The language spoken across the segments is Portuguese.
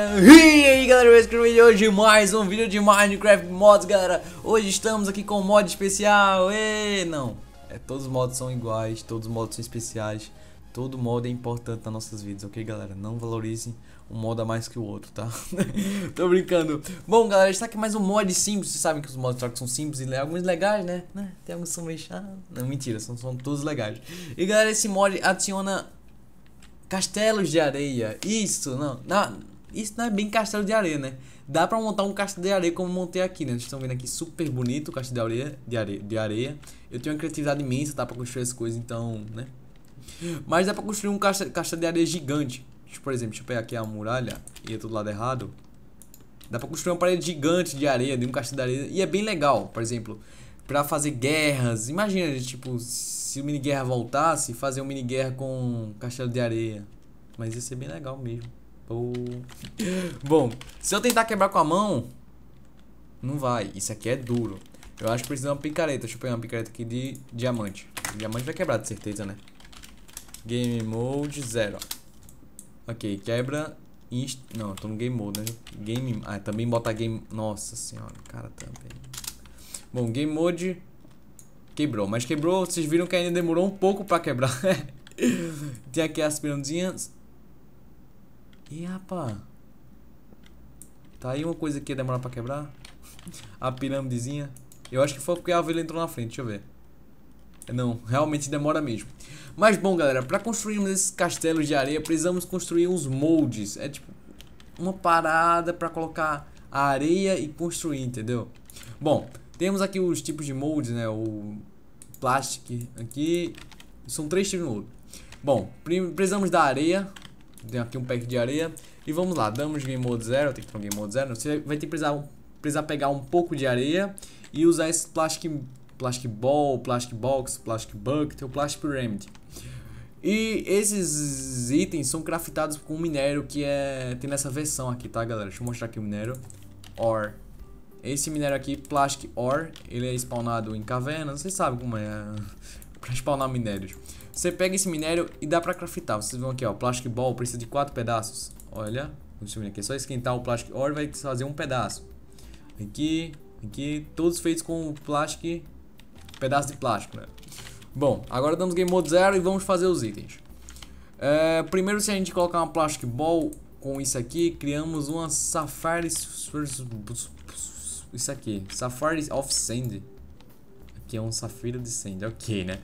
E aí galera, eu escrevi vídeo hoje mais um vídeo de Minecraft Mods, galera Hoje estamos aqui com um mod especial, e não é, Todos os mods são iguais, todos os mods são especiais Todo mod é importante nas nossas vidas, ok galera? Não valorizem um mod a mais que o outro, tá? Tô brincando Bom galera, está aqui mais um mod simples, vocês sabem que os mods são simples e alguns legais, né? né? Tem alguns que são meio não, mentira, são, são todos legais E galera, esse mod adiciona castelos de areia Isso, não, não isso não é bem castelo de areia, né? Dá pra montar um castelo de areia como montei aqui, né? Vocês estão vendo aqui, super bonito o castelo de areia, de areia, de areia. Eu tenho uma criatividade imensa, tá? Pra construir as coisas, então, né? Mas dá pra construir um castelo, castelo de areia gigante. Tipo, por exemplo, deixa eu pegar aqui a muralha e eu é tô do lado errado. Dá pra construir uma parede gigante de areia, de um castelo de areia. E é bem legal, por exemplo, pra fazer guerras. Imagina, tipo, se o mini-guerra voltasse, fazer um mini-guerra com um castelo de areia. Mas ia ser bem legal mesmo. Bom, se eu tentar quebrar com a mão, não vai. Isso aqui é duro. Eu acho que precisa de uma picareta. Deixa eu pegar uma picareta aqui de diamante. diamante vai quebrar, de certeza, né? Game Mode 0. Ok, quebra. Inst... Não, tô no Game Mode, né? Game... Ah, também botar Game... Nossa senhora, cara, também. Bom, Game Mode... Quebrou, mas quebrou, vocês viram que ainda demorou um pouco pra quebrar. Tem aqui as pirandinhas. Ih, rapá. Tá aí uma coisa que ia demorar pra quebrar. A pirâmidezinha. Eu acho que foi porque a vila entrou na frente, deixa eu ver. Não, realmente demora mesmo. Mas bom, galera, para construirmos esses castelos de areia, precisamos construir uns moldes. É tipo uma parada para colocar a areia e construir, entendeu? Bom, temos aqui os tipos de moldes, né? O plástico aqui. São três tipos de moldes. Bom, precisamos da areia, tem aqui um pack de areia. E vamos lá, damos game mode 0. Tem que ter um game mode 0. Você vai ter que precisar, precisar pegar um pouco de areia e usar esse plastic, plastic ball, plastic box, plastic bucket ou plastic pyramid. E esses itens são craftados com um minério que é tem nessa versão aqui, tá, galera? Deixa eu mostrar aqui o minério. Ore. Esse minério aqui, Plastic Ore, ele é spawnado em cavernas, vocês sabem como é pra spawnar minérios. Você pega esse minério e dá pra craftar. Vocês vão aqui, ó. Plastic Ball precisa de quatro pedaços. Olha. Deixa aqui. É só esquentar o Plastic Ore vai fazer um pedaço. Aqui, aqui. Todos feitos com plástico. Pedaço de plástico, né? Bom, agora damos Game Mode 0 e vamos fazer os itens. É, primeiro, se a gente colocar uma Plastic Ball com isso aqui, criamos uma Safari... Isso aqui. Safari off Sand que é um safira de ok, né?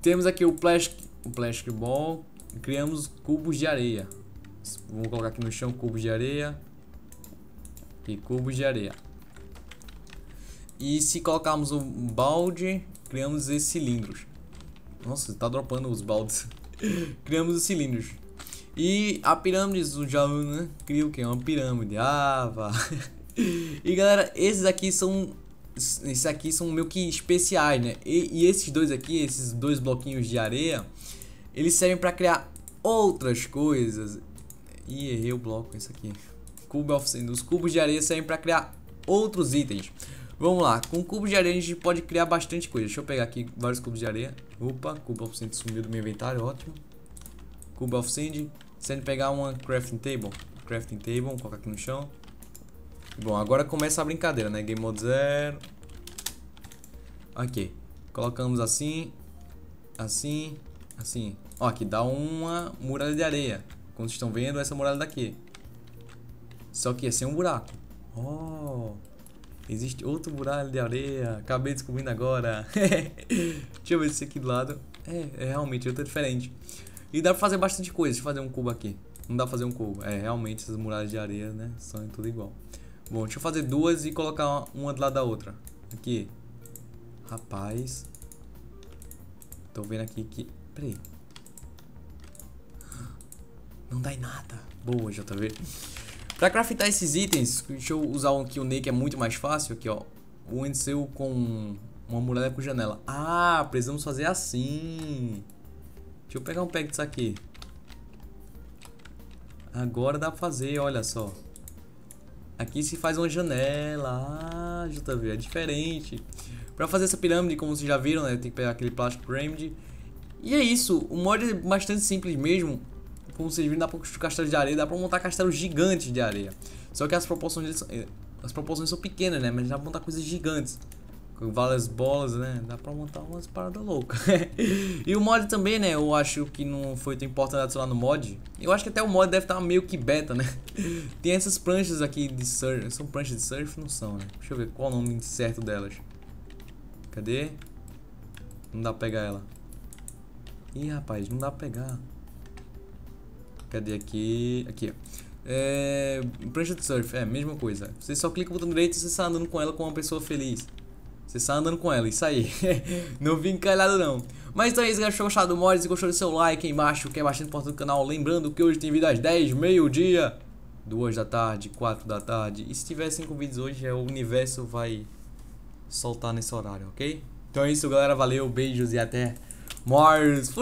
Temos aqui o plastic, o plastic ball, criamos cubos de areia. Vamos colocar aqui no chão cubos de areia e cubos de areia. E se colocarmos um balde, criamos esses cilindros. Nossa, tá dropando os baldes. criamos os cilindros. E a pirâmide do Jaú, né? Cria o que? Uma pirâmide. Ah, vá. e galera, esses aqui são esses aqui são meio que especiais, né? E, e esses dois aqui, esses dois bloquinhos de areia, eles servem para criar outras coisas. E errei o bloco esse aqui. Cubo of Sand. Os cubos de areia servem para criar outros itens. Vamos lá, com cubos de areia a gente pode criar bastante coisa. Deixa eu pegar aqui vários cubos de areia. Opa, cubo of sand sumiu do meu inventário, ótimo. Cubo of sand. Se a gente pegar uma crafting table, crafting table, colocar aqui no chão. Bom, agora começa a brincadeira, né? Game mode 0. Ok. Colocamos assim. Assim. Assim. Ó, aqui dá uma muralha de areia. Como vocês estão vendo, essa muralha daqui. Só que ia ser é um buraco. Oh. Existe outro muralha de areia. Acabei descobrindo agora. Deixa eu ver se aqui do lado. É, é realmente outro diferente. E dá pra fazer bastante coisa. Deixa eu fazer um cubo aqui. Não dá pra fazer um cubo. É, realmente essas muralhas de areia, né? São tudo igual. Bom, deixa eu fazer duas e colocar uma do lado da outra. Aqui. Rapaz. Tô vendo aqui que... Peraí. Não dá em nada. Boa, JV. Pra craftar esses itens, deixa eu usar aqui o Ney, que é muito mais fácil. Aqui, ó. O Endseu com uma muralha com janela. Ah, precisamos fazer assim. Deixa eu pegar um pack disso aqui. Agora dá pra fazer, olha só. Aqui se faz uma janela. Ah, JV, é diferente. Pra fazer essa pirâmide, como vocês já viram, né? Tem que pegar aquele plástico pirâmide. E é isso. O mod é bastante simples mesmo. Como vocês viram, dá pra construir castelos de areia. Dá pra montar castelos gigantes de areia. Só que as proporções, eh, as proporções são pequenas, né? Mas dá pra montar coisas gigantes com várias bolas, né? Dá pra montar umas paradas loucas. e o mod também, né? Eu acho que não foi tão importante adicionar no mod. Eu acho que até o mod deve estar meio que beta, né? Tem essas pranchas aqui de surf. São pranchas de surf? Não são, né? Deixa eu ver qual o nome certo delas. Cadê? Não dá pra pegar ela. Ih, rapaz, não dá pra pegar. Cadê aqui? Aqui, ó. É... Prancha de surf, é mesma coisa. Você só clica no botão direito e você está andando com ela com uma pessoa feliz. Você sai andando com ela, isso aí. não vim encalhado não. Mas então é isso, galera. Se gostou do mod, se gostou do seu like aí embaixo, que é bastante importante do canal. Lembrando que hoje tem vídeo às 10, meio-dia, 2 da tarde, 4 da tarde. E se tiver 5 vídeos hoje, é o universo vai soltar nesse horário, ok? Então é isso, galera. Valeu, beijos e até mais.